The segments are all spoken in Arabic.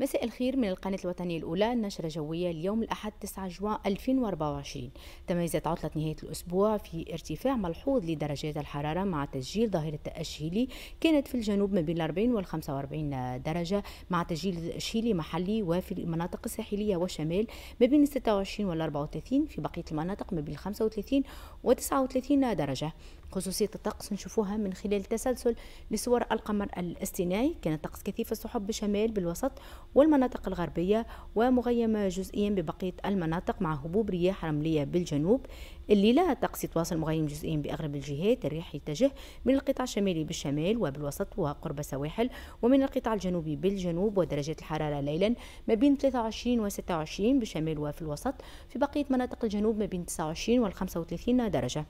مساء الخير من القناة الوطنية الأولى النشرة جوية اليوم الأحد 9 جوان 2024 تميزت عطلة نهاية الأسبوع في ارتفاع ملحوظ لدرجات الحرارة مع تسجيل ظاهرة تأشيلي كانت في الجنوب ما بين 40 وال 45 درجة مع تسجيل تأشيلي محلي وفي المناطق الساحلية والشمال ما بين 26 وال 34 في بقية المناطق ما بين 35 و 39 درجة خصوصية الطقس نشوفوها من خلال تسلسل لصور القمر الاصطناعي كان الطقس كثيف السحب بالشمال بالوسط والمناطق الغربية ومغيمة جزئيا ببقية المناطق مع هبوب رياح رملية بالجنوب الليلة الطقس يتواصل مغيم جزئيا بأغلب الجهات الريح يتجه من القطاع الشمالي بالشمال وبالوسط وقرب السواحل ومن القطاع الجنوبي بالجنوب ودرجات الحرارة ليلا ما بين 23 و 26 بالشمال وفي الوسط في بقية مناطق الجنوب ما بين 29 و 35 درجة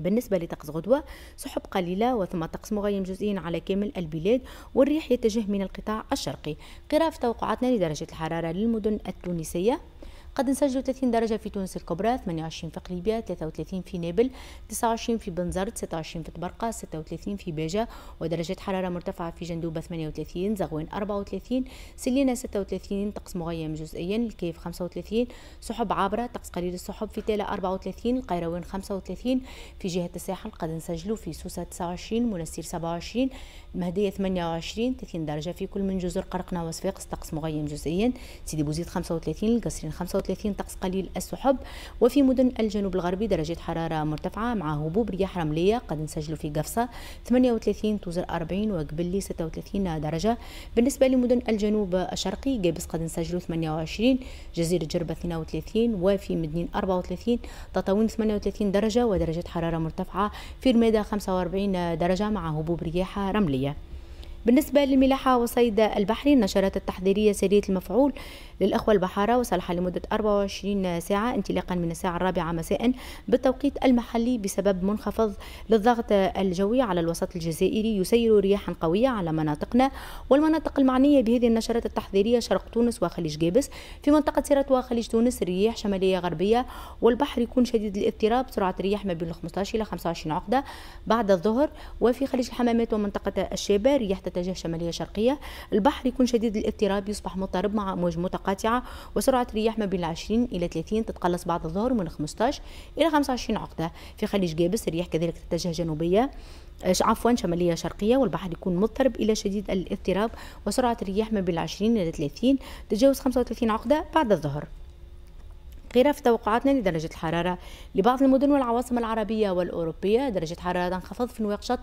بالنسبة لطقس غدوة سحب قليلة وثم طقس مغيم جزئيا على كامل البلاد والريح يتجه من القطاع الشرقي قراءة توقعاتنا لدرجة الحرارة للمدن التونسية قد نسجل 30 درجة في تونس الكبرى 28 في قليبيا 33 في نابل 29 في بنزرت 26 في تبرقة 36 في باجة ودرجة حرارة مرتفعة في جندوبة 38 زغوان 34 سلينا 36 طقس مغيم جزئيا الكيف 35 سحب عابرة طقس قليل السحب في تالا 34 القيروان 35 في جهة الساحل قد نسجلوا في سوسة 29 منسير 27 مهدية 28 30 درجة في كل من جزر قرقنا وصفاقس طقس مغيم جزئيا سيدي بوزيد 35 القصرين 35 35 طقس قليل السحب وفي مدن الجنوب الغربي درجة حرارة مرتفعة مع هبوب رياح رملية قد نسجل في قفصة 38 توزر 40 وقبلي 36 درجة بالنسبة لمدن الجنوب الشرقي قابس قد نسجل 28 جزيرة جربة 32 وفي مدنين 34 تطاوين 38 درجة ودرجة حرارة مرتفعة في رمادة 45 درجة مع هبوب رياح رملية بالنسبة للملاحة وصيد البحري نشرت التحضيرية سرية المفعول للأخوة البحارة وصالحة لمدة 24 ساعة انطلاقا من الساعة الرابعة مساء بالتوقيت المحلي بسبب منخفض للضغط الجوي على الوسط الجزائري يسير رياحا قوية على مناطقنا والمناطق المعنية بهذه النشرات التحذيرية شرق تونس وخليج جابس في منطقة سيرات وخليج تونس رياح شمالية غربية والبحر يكون شديد الاضطراب سرعة رياح ما بين 15 إلى 25 عقدة بعد الظهر وفي خليج الحمامات ومنطقة الشابة رياح باتجاه شمالية شرقية البحر يكون شديد الاضطراب يصبح مضطرب مع أمواج متقاطعة وسرعة الرياح ما بين 20 إلى 30 تتقلص بعد الظهر من 15 إلى 25 عقدة في خليج جابس الرياح كذلك تتجه جنوبية آه، عفوا شمالية شرقية والبحر يكون مضطرب إلى شديد الاضطراب وسرعة الرياح ما بين 20 إلى 30 تتجاوز 35 عقدة بعد الظهر غير في توقعاتنا لدرجة الحرارة لبعض المدن والعواصم العربية والأوروبية درجة حرارة تنخفض في نواقشط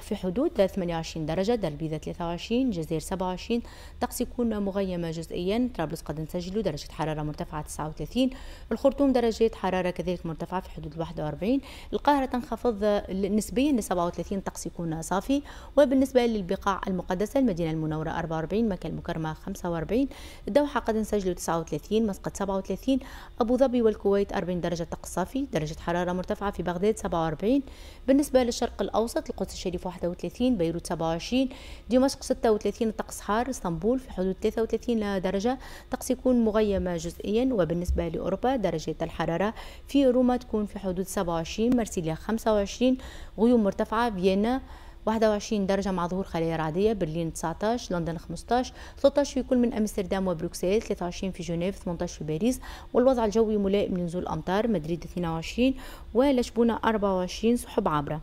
في حدود 28 درجة دربيزة 23 جزائر 27 طقس يكون مغيمة جزئيا طرابلس قد نسجل درجة حرارة مرتفعة 39 الخرطوم درجة حرارة كذلك مرتفعة في حدود 41 القاهرة تنخفض نسبيا ل 37 طقس يكون صافي وبالنسبة للبقاع المقدسة المدينة المنورة 44 مكة المكرمة 45 الدوحة قد نسجل 39 مسقط 37 أبو ظبي والكويت 40 درجة طقس صافي درجة حرارة مرتفعة في بغداد 47 بالنسبة للشرق الأوسط القدس الشريف 31 بيروت 27 دمشق 36 الطقس حار اسطنبول في حدود 33 درجة الطقس يكون مغيمة جزئيا وبالنسبة لأوروبا درجة الحرارة في روما تكون في حدود 27 مرسيليا 25 غيوم مرتفعة فيينا 21 درجة مع ظهور خلايا رعدية برلين 19 لندن 15 13 في كل من أمستردام وبروكسل 23 في جنيف 18 في باريس والوضع الجوي ملائم لنزول الأمطار مدريد 22 ولشبونة 24 سحب عابرة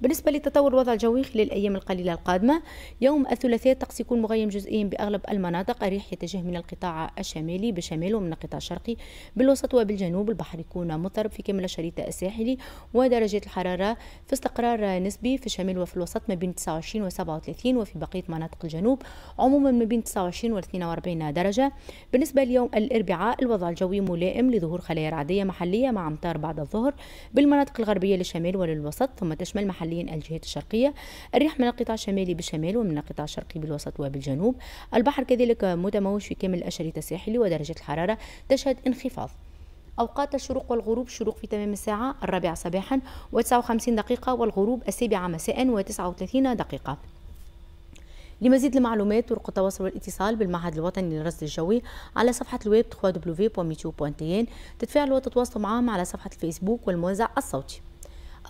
بالنسبة لتطور الوضع الجوي خلال الأيام القليلة القادمة يوم الثلاثاء الطقس يكون مغيم جزئيا بأغلب المناطق الريح يتجه من القطاع الشمالي بشمال ومن القطاع الشرقي بالوسط وبالجنوب البحر يكون مضطرب في كامل الشريط الساحلي ودرجات الحرارة في استقرار نسبي في الشمال وفي الوسط ما بين 29 و 37 وفي بقية مناطق الجنوب عموما ما بين 29 و 42 درجة بالنسبة ليوم الأربعاء الوضع الجوي ملائم لظهور خلايا رعدية محلية مع أمطار بعد الظهر بالمناطق الغربية للشمال وللوسط ثم تشمل محل محليا الجهات الشرقية الريح من القطاع الشمالي بالشمال ومن القطاع الشرقي بالوسط وبالجنوب البحر كذلك متموج في كامل الأشرطة الساحلي ودرجة الحرارة تشهد انخفاض أوقات الشروق والغروب الشروق في تمام الساعة الرابعة صباحا و59 دقيقة والغروب السابعة مساء و39 دقيقة لمزيد المعلومات طرق التواصل والاتصال بالمعهد الوطني للرصد الجوي على صفحة الويب www.meteo.tn تتفاعلوا وتتواصلوا معهم على صفحة الفيسبوك والموزع الصوتي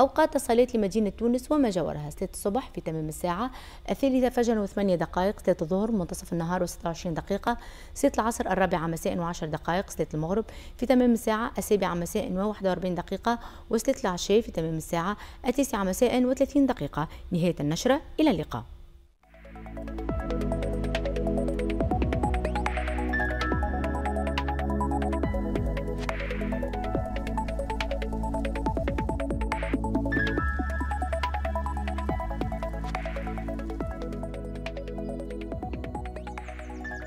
أوقات الصلاه لمدينة تونس وما جاورها 6 الصبح في تمام الساعة الثالثة فجرا وثمانية دقائق 6 الظهر منتصف النهار و26 دقيقة 6 العصر الرابعة مساء و10 دقائق 6 المغرب في تمام الساعة السابعة مساء و41 دقيقة و3 العشاء في تمام الساعة التاسعة مساء و30 دقيقة نهاية النشرة إلى اللقاء